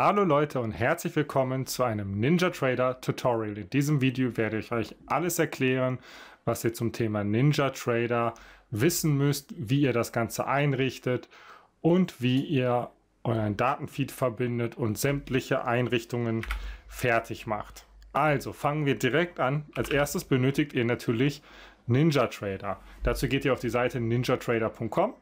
Hallo Leute und herzlich willkommen zu einem Ninja Trader Tutorial. In diesem Video werde ich euch alles erklären, was ihr zum Thema Ninja Trader wissen müsst, wie ihr das Ganze einrichtet und wie ihr euren Datenfeed verbindet und sämtliche Einrichtungen fertig macht. Also fangen wir direkt an. Als erstes benötigt ihr natürlich Ninja Trader. Dazu geht ihr auf die Seite ninjatrader.com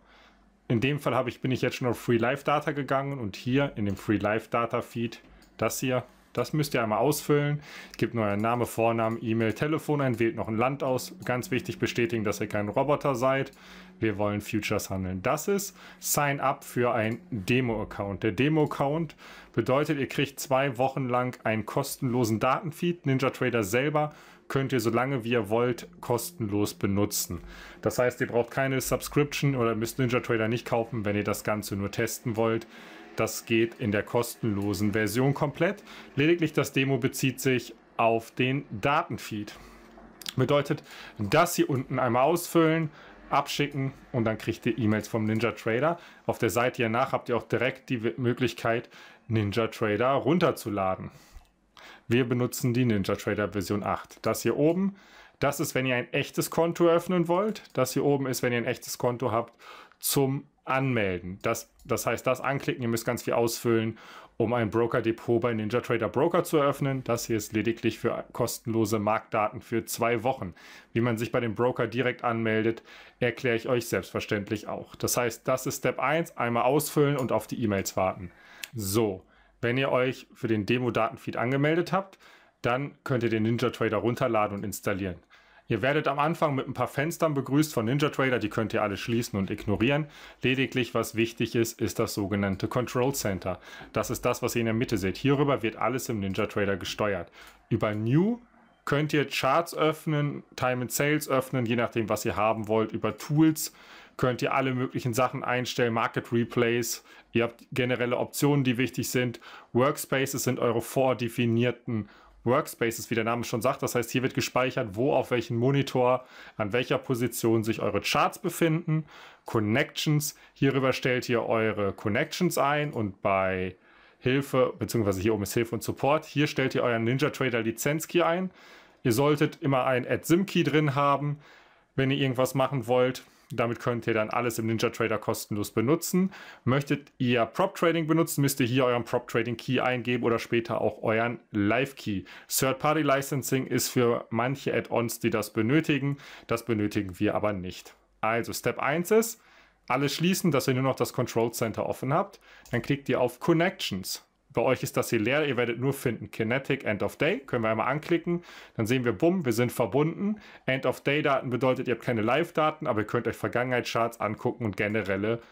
in dem Fall habe ich, bin ich jetzt schon auf Free Live Data gegangen und hier in dem Free Live Data Feed, das hier, das müsst ihr einmal ausfüllen. Gebt nur euren Name, Vornamen, E-Mail, Telefon ein, wählt noch ein Land aus. Ganz wichtig, bestätigen, dass ihr kein Roboter seid. Wir wollen Futures handeln. Das ist Sign Up für ein Demo-Account. Der Demo-Account bedeutet, ihr kriegt zwei Wochen lang einen kostenlosen Datenfeed. Ninja Trader selber könnt ihr so lange wie ihr wollt kostenlos benutzen. Das heißt, ihr braucht keine Subscription oder müsst Ninja Trader nicht kaufen, wenn ihr das Ganze nur testen wollt. Das geht in der kostenlosen Version komplett. Lediglich das Demo bezieht sich auf den Datenfeed. Bedeutet, das hier unten einmal ausfüllen, abschicken und dann kriegt ihr E-Mails vom Ninja Trader. Auf der Seite hier nach habt ihr auch direkt die Möglichkeit, Ninja Trader runterzuladen. Wir benutzen die NinjaTrader Version 8. Das hier oben, das ist, wenn ihr ein echtes Konto öffnen wollt. Das hier oben ist, wenn ihr ein echtes Konto habt, zum Anmelden. Das, das heißt, das anklicken, ihr müsst ganz viel ausfüllen, um ein Broker-Depot bei NinjaTrader Broker zu eröffnen. Das hier ist lediglich für kostenlose Marktdaten für zwei Wochen. Wie man sich bei dem Broker direkt anmeldet, erkläre ich euch selbstverständlich auch. Das heißt, das ist Step 1, einmal ausfüllen und auf die E-Mails warten. So, wenn ihr euch für den Demo-Datenfeed angemeldet habt, dann könnt ihr den Ninja Trader runterladen und installieren. Ihr werdet am Anfang mit ein paar Fenstern begrüßt von NinjaTrader, die könnt ihr alle schließen und ignorieren. Lediglich, was wichtig ist, ist das sogenannte Control Center. Das ist das, was ihr in der Mitte seht. Hierüber wird alles im NinjaTrader gesteuert. Über New könnt ihr Charts öffnen, Time and Sales öffnen, je nachdem, was ihr haben wollt, über Tools könnt ihr alle möglichen Sachen einstellen, Market Replays, ihr habt generelle Optionen, die wichtig sind. Workspaces sind eure vordefinierten Workspaces, wie der Name schon sagt. Das heißt, hier wird gespeichert, wo auf welchem Monitor, an welcher Position sich eure Charts befinden. Connections, hierüber stellt ihr eure Connections ein und bei Hilfe, beziehungsweise hier oben ist Hilfe und Support. Hier stellt ihr euren Ninja Trader Lizenzkey ein. Ihr solltet immer ein AdSim Key drin haben, wenn ihr irgendwas machen wollt. Damit könnt ihr dann alles im Ninja Trader kostenlos benutzen. Möchtet ihr Prop Trading benutzen, müsst ihr hier euren Prop Trading Key eingeben oder später auch euren Live Key. Third-Party Licensing ist für manche Add-ons, die das benötigen. Das benötigen wir aber nicht. Also Step 1 ist, alles schließen, dass ihr nur noch das Control Center offen habt. Dann klickt ihr auf Connections. Bei euch ist das hier leer. Ihr werdet nur finden Kinetic End of Day. Können wir einmal anklicken. Dann sehen wir, bumm, wir sind verbunden. End of Day Daten bedeutet, ihr habt keine Live-Daten, aber ihr könnt euch Vergangenheitscharts angucken und generelle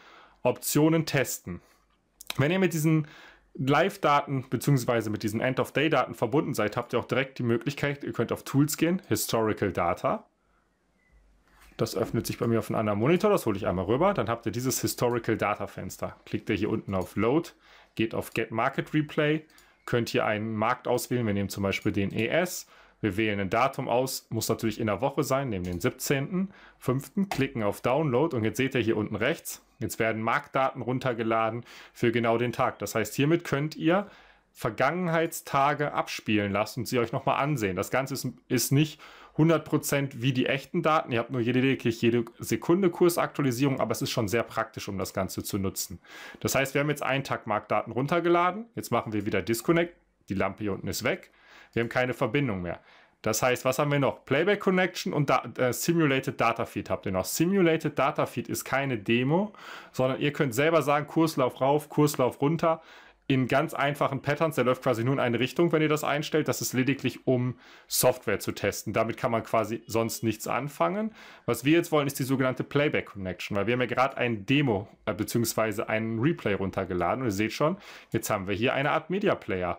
Optionen testen. Wenn ihr mit diesen Live-Daten bzw. mit diesen End-of-Day-Daten verbunden seid, habt ihr auch direkt die Möglichkeit, ihr könnt auf Tools gehen, Historical Data. Das öffnet sich bei mir auf einem anderen Monitor, das hole ich einmal rüber. Dann habt ihr dieses Historical Data Fenster. Klickt ihr hier unten auf Load, geht auf Get Market Replay, könnt hier einen Markt auswählen. Wir nehmen zum Beispiel den ES. Wir wählen ein Datum aus, muss natürlich in der Woche sein, nehmen den 17.05., klicken auf Download und jetzt seht ihr hier unten rechts, jetzt werden Marktdaten runtergeladen für genau den Tag. Das heißt, hiermit könnt ihr Vergangenheitstage abspielen lassen und sie euch nochmal ansehen. Das Ganze ist, ist nicht 100% wie die echten Daten. Ihr habt nur lediglich jede Sekunde Kursaktualisierung, aber es ist schon sehr praktisch, um das Ganze zu nutzen. Das heißt, wir haben jetzt einen Tag Marktdaten runtergeladen. Jetzt machen wir wieder Disconnect. Die Lampe hier unten ist weg. Wir haben keine Verbindung mehr. Das heißt, was haben wir noch? Playback Connection und da äh, Simulated Data Feed habt ihr noch. Simulated Data Feed ist keine Demo, sondern ihr könnt selber sagen, Kurslauf rauf, Kurslauf runter in ganz einfachen Patterns. Der läuft quasi nur in eine Richtung, wenn ihr das einstellt. Das ist lediglich, um Software zu testen. Damit kann man quasi sonst nichts anfangen. Was wir jetzt wollen, ist die sogenannte Playback Connection, weil wir haben ja gerade ein Demo äh, bzw. einen Replay runtergeladen. Und ihr seht schon, jetzt haben wir hier eine Art Media Player.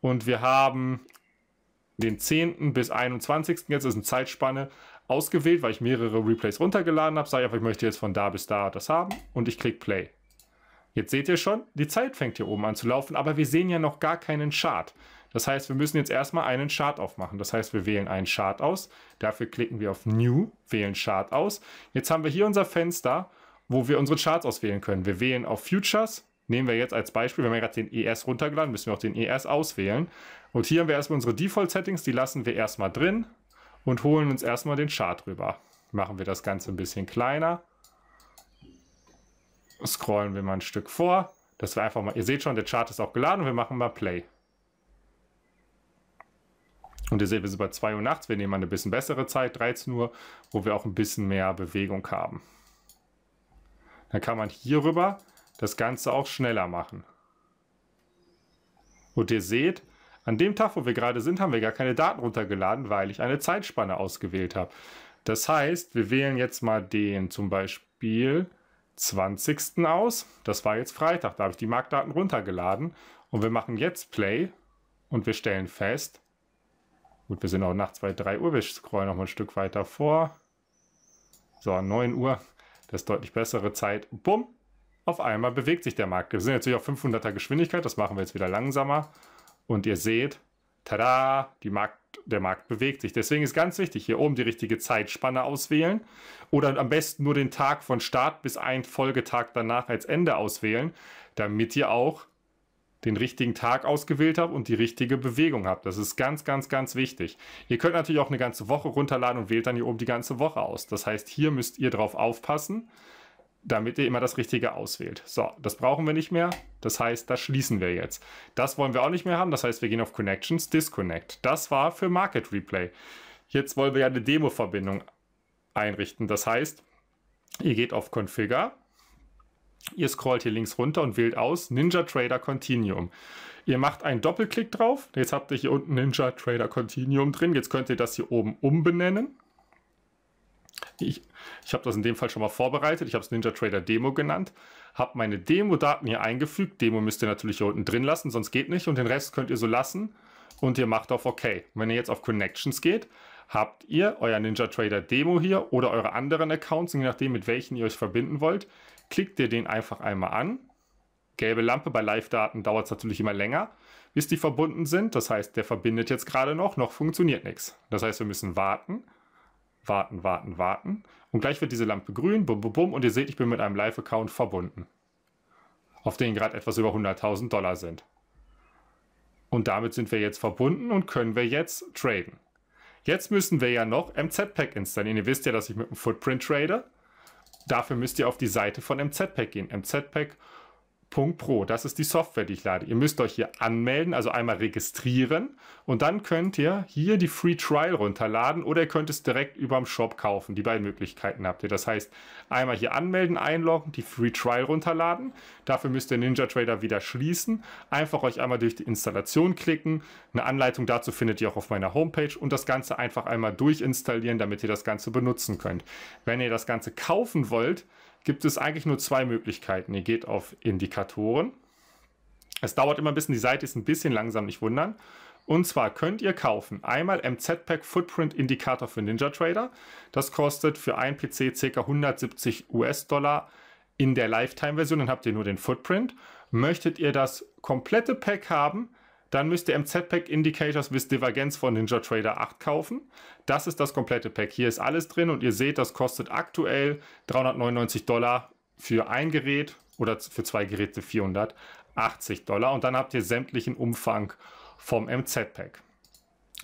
Und wir haben den 10. bis 21. jetzt ist eine Zeitspanne ausgewählt, weil ich mehrere Replays runtergeladen habe. Sage ich einfach, ich möchte jetzt von da bis da das haben und ich klicke Play. Jetzt seht ihr schon, die Zeit fängt hier oben an zu laufen, aber wir sehen ja noch gar keinen Chart. Das heißt, wir müssen jetzt erstmal einen Chart aufmachen. Das heißt, wir wählen einen Chart aus. Dafür klicken wir auf New, wählen Chart aus. Jetzt haben wir hier unser Fenster, wo wir unsere Charts auswählen können. Wir wählen auf Futures. Nehmen wir jetzt als Beispiel, wenn wir gerade den ES runtergeladen, müssen wir auch den ES auswählen. Und hier haben wir erstmal unsere Default-Settings, die lassen wir erstmal drin und holen uns erstmal den Chart rüber. Machen wir das Ganze ein bisschen kleiner scrollen wir mal ein Stück vor, dass wir einfach mal, ihr seht schon, der Chart ist auch geladen, wir machen mal Play. Und ihr seht, wir sind bei 2 Uhr nachts, wir nehmen mal eine bisschen bessere Zeit, 13 Uhr, wo wir auch ein bisschen mehr Bewegung haben. Dann kann man hierüber das Ganze auch schneller machen. Und ihr seht, an dem Tag, wo wir gerade sind, haben wir gar keine Daten runtergeladen, weil ich eine Zeitspanne ausgewählt habe. Das heißt, wir wählen jetzt mal den zum Beispiel 20. aus. Das war jetzt Freitag, da habe ich die Marktdaten runtergeladen. Und wir machen jetzt Play und wir stellen fest, gut, wir sind auch nachts bei 3 Uhr, wir scrollen noch mal ein Stück weiter vor. So, 9 Uhr, das ist deutlich bessere Zeit. Bumm, auf einmal bewegt sich der Markt. Wir sind natürlich auf 500er Geschwindigkeit, das machen wir jetzt wieder langsamer. Und ihr seht, tada, die Markt der Markt bewegt sich. Deswegen ist ganz wichtig, hier oben die richtige Zeitspanne auswählen oder am besten nur den Tag von Start bis einen Folgetag danach als Ende auswählen, damit ihr auch den richtigen Tag ausgewählt habt und die richtige Bewegung habt. Das ist ganz, ganz, ganz wichtig. Ihr könnt natürlich auch eine ganze Woche runterladen und wählt dann hier oben die ganze Woche aus. Das heißt, hier müsst ihr drauf aufpassen damit ihr immer das Richtige auswählt. So, das brauchen wir nicht mehr. Das heißt, das schließen wir jetzt. Das wollen wir auch nicht mehr haben. Das heißt, wir gehen auf Connections, Disconnect. Das war für Market Replay. Jetzt wollen wir ja eine Demo-Verbindung einrichten. Das heißt, ihr geht auf Configure, ihr scrollt hier links runter und wählt aus Ninja Trader Continuum. Ihr macht einen Doppelklick drauf. Jetzt habt ihr hier unten Ninja Trader Continuum drin. Jetzt könnt ihr das hier oben umbenennen ich, ich habe das in dem Fall schon mal vorbereitet. Ich habe es Ninja Trader Demo genannt, habe meine Demo-Daten hier eingefügt. Demo müsst ihr natürlich hier unten drin lassen, sonst geht nicht. Und den Rest könnt ihr so lassen und ihr macht auf OK. Wenn ihr jetzt auf Connections geht, habt ihr euer Ninja Trader Demo hier oder eure anderen Accounts, je nachdem mit welchen ihr euch verbinden wollt. Klickt ihr den einfach einmal an. Gelbe Lampe, bei Live-Daten dauert es natürlich immer länger, bis die verbunden sind. Das heißt, der verbindet jetzt gerade noch, noch funktioniert nichts. Das heißt, wir müssen warten warten, warten, warten. Und gleich wird diese Lampe grün, bum, bum, bum. Und ihr seht, ich bin mit einem Live-Account verbunden. Auf den gerade etwas über 100.000 Dollar sind. Und damit sind wir jetzt verbunden und können wir jetzt traden. Jetzt müssen wir ja noch MZPack installieren. Ihr wisst ja, dass ich mit dem Footprint trade. Dafür müsst ihr auf die Seite von MZPack gehen. mz Pro. Das ist die Software, die ich lade. Ihr müsst euch hier anmelden, also einmal registrieren und dann könnt ihr hier die Free Trial runterladen oder ihr könnt es direkt über dem Shop kaufen. Die beiden Möglichkeiten habt ihr. Das heißt, einmal hier anmelden, einloggen, die Free Trial runterladen. Dafür müsst ihr Ninja Trader wieder schließen. Einfach euch einmal durch die Installation klicken. Eine Anleitung dazu findet ihr auch auf meiner Homepage und das Ganze einfach einmal durchinstallieren, damit ihr das Ganze benutzen könnt. Wenn ihr das Ganze kaufen wollt, gibt es eigentlich nur zwei Möglichkeiten. Ihr geht auf Indikatoren. Es dauert immer ein bisschen, die Seite ist ein bisschen langsam, nicht wundern. Und zwar könnt ihr kaufen einmal MZ-Pack Footprint Indikator für Ninja Trader. Das kostet für einen PC ca. 170 US-Dollar in der Lifetime-Version. Dann habt ihr nur den Footprint. Möchtet ihr das komplette Pack haben, dann müsst ihr MZ-Pack Indicators with Divergenz von NinjaTrader 8 kaufen. Das ist das komplette Pack. Hier ist alles drin und ihr seht, das kostet aktuell 399 Dollar für ein Gerät oder für zwei Geräte 480 Dollar. Und dann habt ihr sämtlichen Umfang vom MZ-Pack.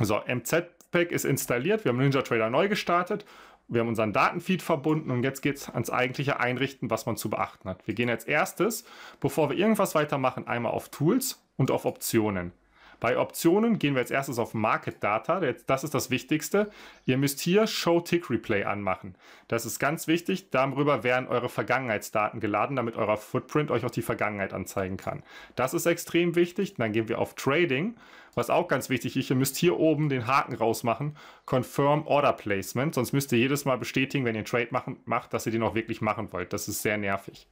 So, MZ-Pack ist installiert. Wir haben NinjaTrader neu gestartet. Wir haben unseren Datenfeed verbunden und jetzt geht es ans eigentliche Einrichten, was man zu beachten hat. Wir gehen als erstes, bevor wir irgendwas weitermachen, einmal auf Tools und auf Optionen. Bei Optionen gehen wir als erstes auf Market Data. Das ist das Wichtigste. Ihr müsst hier Show Tick Replay anmachen. Das ist ganz wichtig. Darüber werden eure Vergangenheitsdaten geladen, damit euer Footprint euch auch die Vergangenheit anzeigen kann. Das ist extrem wichtig. Dann gehen wir auf Trading. Was auch ganz wichtig ist, ihr müsst hier oben den Haken rausmachen. Confirm Order Placement. Sonst müsst ihr jedes Mal bestätigen, wenn ihr einen Trade machen, macht, dass ihr den auch wirklich machen wollt. Das ist sehr nervig.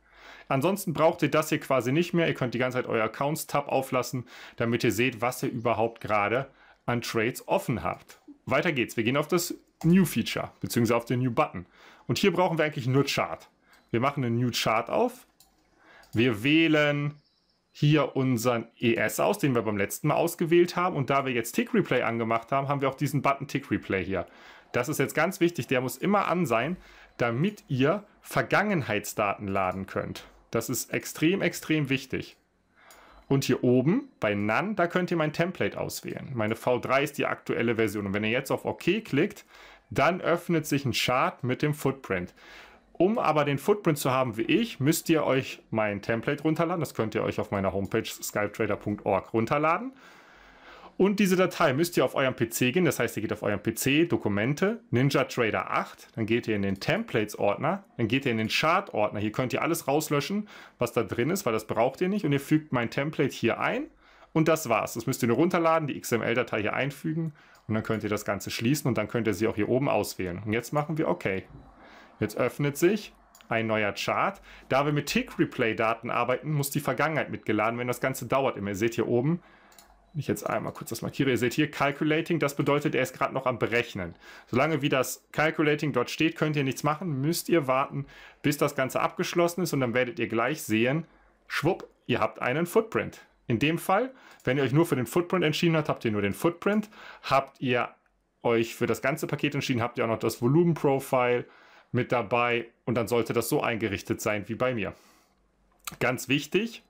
Ansonsten braucht ihr das hier quasi nicht mehr. Ihr könnt die ganze Zeit euer Accounts-Tab auflassen, damit ihr seht, was ihr überhaupt gerade an Trades offen habt. Weiter geht's. Wir gehen auf das New Feature, beziehungsweise auf den New Button. Und hier brauchen wir eigentlich nur Chart. Wir machen einen New Chart auf. Wir wählen hier unseren ES aus, den wir beim letzten Mal ausgewählt haben. Und da wir jetzt Tick Replay angemacht haben, haben wir auch diesen Button Tick Replay hier. Das ist jetzt ganz wichtig, der muss immer an sein, damit ihr Vergangenheitsdaten laden könnt. Das ist extrem, extrem wichtig. Und hier oben bei None, da könnt ihr mein Template auswählen. Meine V3 ist die aktuelle Version. Und wenn ihr jetzt auf OK klickt, dann öffnet sich ein Chart mit dem Footprint. Um aber den Footprint zu haben wie ich, müsst ihr euch mein Template runterladen. Das könnt ihr euch auf meiner Homepage skypetrader.org runterladen. Und diese Datei müsst ihr auf eurem PC gehen. Das heißt, ihr geht auf eurem PC, Dokumente, Ninja Trader 8. Dann geht ihr in den Templates-Ordner. Dann geht ihr in den Chart-Ordner. Hier könnt ihr alles rauslöschen, was da drin ist, weil das braucht ihr nicht. Und ihr fügt mein Template hier ein. Und das war's. Das müsst ihr nur runterladen, die XML-Datei hier einfügen. Und dann könnt ihr das Ganze schließen und dann könnt ihr sie auch hier oben auswählen. Und jetzt machen wir OK. Jetzt öffnet sich ein neuer Chart. Da wir mit Tick-Replay-Daten arbeiten, muss die Vergangenheit mitgeladen werden. Das Ganze dauert immer. Ihr seht hier oben, ich jetzt einmal kurz das markiere, ihr seht hier Calculating, das bedeutet, er ist gerade noch am Berechnen. Solange wie das Calculating dort steht, könnt ihr nichts machen, müsst ihr warten, bis das Ganze abgeschlossen ist und dann werdet ihr gleich sehen, schwupp, ihr habt einen Footprint. In dem Fall, wenn ihr euch nur für den Footprint entschieden habt, habt ihr nur den Footprint. Habt ihr euch für das ganze Paket entschieden, habt ihr auch noch das Volumenprofile mit dabei und dann sollte das so eingerichtet sein wie bei mir. Ganz wichtig,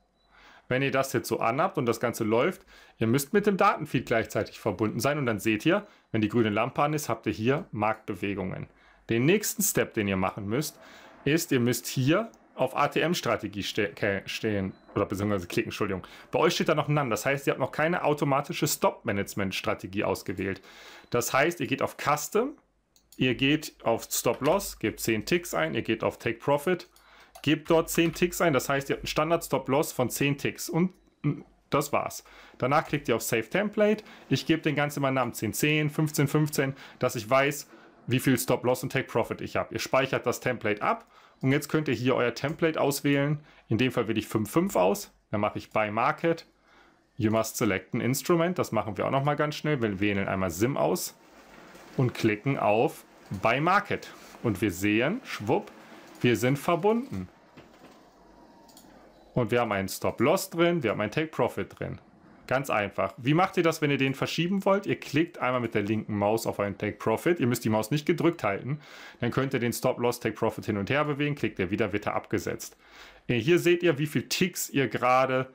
wenn ihr das jetzt so anhabt und das Ganze läuft, ihr müsst mit dem Datenfeed gleichzeitig verbunden sein und dann seht ihr, wenn die grüne Lampe an ist, habt ihr hier Marktbewegungen. Den nächsten Step, den ihr machen müsst, ist, ihr müsst hier auf ATM-Strategie ste stehen oder beziehungsweise klicken, Entschuldigung. Bei euch steht da noch None, das heißt, ihr habt noch keine automatische Stop-Management-Strategie ausgewählt. Das heißt, ihr geht auf Custom, ihr geht auf Stop-Loss, gebt 10 Ticks ein, ihr geht auf Take-Profit, gebt dort 10 Ticks ein. Das heißt, ihr habt einen Standard-Stop-Loss von 10 Ticks. Und hm, das war's. Danach klickt ihr auf Save Template. Ich gebe den ganzen meinen Namen 10, 10, 15, 15, dass ich weiß, wie viel Stop-Loss und Take-Profit ich habe. Ihr speichert das Template ab und jetzt könnt ihr hier euer Template auswählen. In dem Fall wähle ich 5.5 aus. Dann mache ich Buy Market. You must select an Instrument. Das machen wir auch nochmal ganz schnell. Wir wählen einmal Sim aus und klicken auf Buy Market. Und wir sehen, schwupp, wir sind verbunden. Und wir haben einen Stop-Loss drin, wir haben einen Take-Profit drin. Ganz einfach. Wie macht ihr das, wenn ihr den verschieben wollt? Ihr klickt einmal mit der linken Maus auf einen Take Profit. Ihr müsst die Maus nicht gedrückt halten. Dann könnt ihr den Stop-Loss, Take Profit hin und her bewegen. Klickt ihr wieder, wird er abgesetzt. Äh, hier seht ihr, wie viele Ticks ihr gerade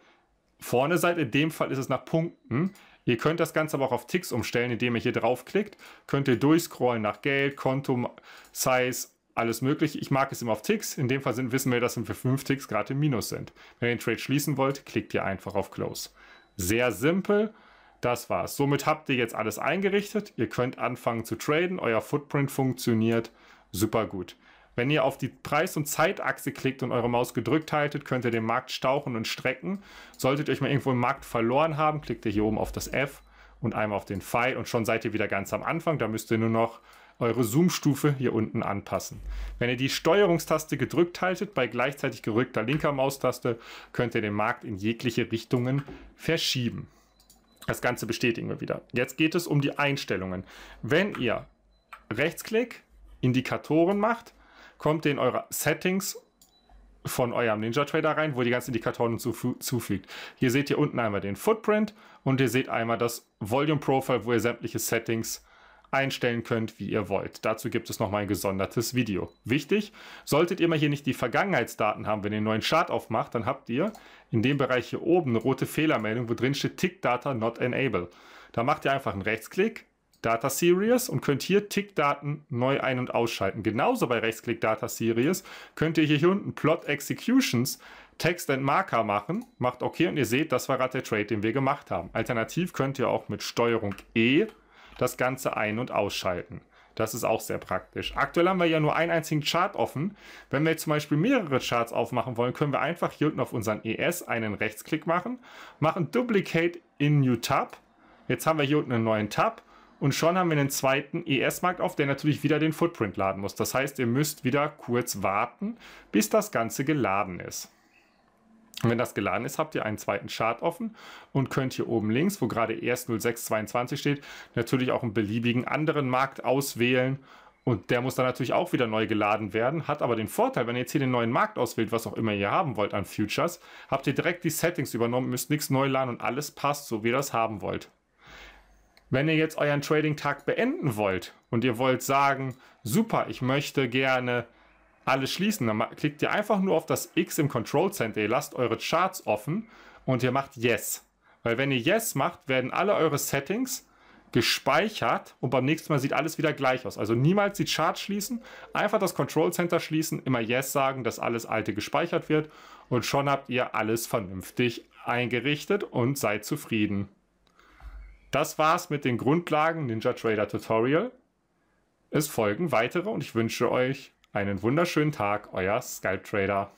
vorne seid. In dem Fall ist es nach Punkten. Ihr könnt das Ganze aber auch auf Ticks umstellen, indem ihr hier draufklickt. Könnt ihr durchscrollen nach Geld, Konto, Size, alles möglich. Ich mag es immer auf Ticks. In dem Fall sind, wissen wir, dass wir für 5 Ticks gerade im Minus sind. Wenn ihr den Trade schließen wollt, klickt ihr einfach auf Close. Sehr simpel. Das war's. Somit habt ihr jetzt alles eingerichtet. Ihr könnt anfangen zu traden. Euer Footprint funktioniert super gut. Wenn ihr auf die Preis- und Zeitachse klickt und eure Maus gedrückt haltet, könnt ihr den Markt stauchen und strecken. Solltet ihr euch mal irgendwo im Markt verloren haben, klickt ihr hier oben auf das F und einmal auf den Pfeil und schon seid ihr wieder ganz am Anfang. Da müsst ihr nur noch eure Zoom-Stufe hier unten anpassen. Wenn ihr die Steuerungstaste gedrückt haltet, bei gleichzeitig gerückter linker Maustaste, könnt ihr den Markt in jegliche Richtungen verschieben. Das Ganze bestätigen wir wieder. Jetzt geht es um die Einstellungen. Wenn ihr Rechtsklick, Indikatoren macht, kommt ihr in eure Settings von eurem Ninja Trader rein, wo ihr die ganzen Indikatoren hinzufügt. Hier seht ihr unten einmal den Footprint und ihr seht einmal das Volume Profile, wo ihr sämtliche Settings einstellen könnt, wie ihr wollt. Dazu gibt es nochmal ein gesondertes Video. Wichtig, solltet ihr mal hier nicht die Vergangenheitsdaten haben, wenn ihr einen neuen Chart aufmacht, dann habt ihr in dem Bereich hier oben eine rote Fehlermeldung, wo drin steht Tick Data Not Enable. Da macht ihr einfach einen Rechtsklick, Data Series und könnt hier Tick-Daten neu ein- und ausschalten. Genauso bei Rechtsklick Data Series könnt ihr hier unten Plot Executions Text and Marker machen, macht OK und ihr seht, das war gerade der Trade, den wir gemacht haben. Alternativ könnt ihr auch mit STRG E das Ganze ein- und ausschalten. Das ist auch sehr praktisch. Aktuell haben wir ja nur einen einzigen Chart offen. Wenn wir jetzt zum Beispiel mehrere Charts aufmachen wollen, können wir einfach hier unten auf unseren ES einen Rechtsklick machen, machen Duplicate in New Tab. Jetzt haben wir hier unten einen neuen Tab und schon haben wir einen zweiten ES-Markt auf, der natürlich wieder den Footprint laden muss. Das heißt, ihr müsst wieder kurz warten, bis das Ganze geladen ist wenn das geladen ist, habt ihr einen zweiten Chart offen und könnt hier oben links, wo gerade erst 0622 steht, natürlich auch einen beliebigen anderen Markt auswählen. Und der muss dann natürlich auch wieder neu geladen werden, hat aber den Vorteil, wenn ihr jetzt hier den neuen Markt auswählt, was auch immer ihr haben wollt an Futures, habt ihr direkt die Settings übernommen, müsst nichts neu laden und alles passt, so wie ihr das haben wollt. Wenn ihr jetzt euren Trading-Tag beenden wollt und ihr wollt sagen, super, ich möchte gerne alles schließen, dann klickt ihr einfach nur auf das X im Control Center, ihr lasst eure Charts offen und ihr macht Yes. Weil wenn ihr Yes macht, werden alle eure Settings gespeichert und beim nächsten Mal sieht alles wieder gleich aus. Also niemals die Charts schließen, einfach das Control Center schließen, immer Yes sagen, dass alles alte gespeichert wird und schon habt ihr alles vernünftig eingerichtet und seid zufrieden. Das war's mit den Grundlagen Ninja Trader Tutorial. Es folgen weitere und ich wünsche euch einen wunderschönen Tag, euer Skype Trader.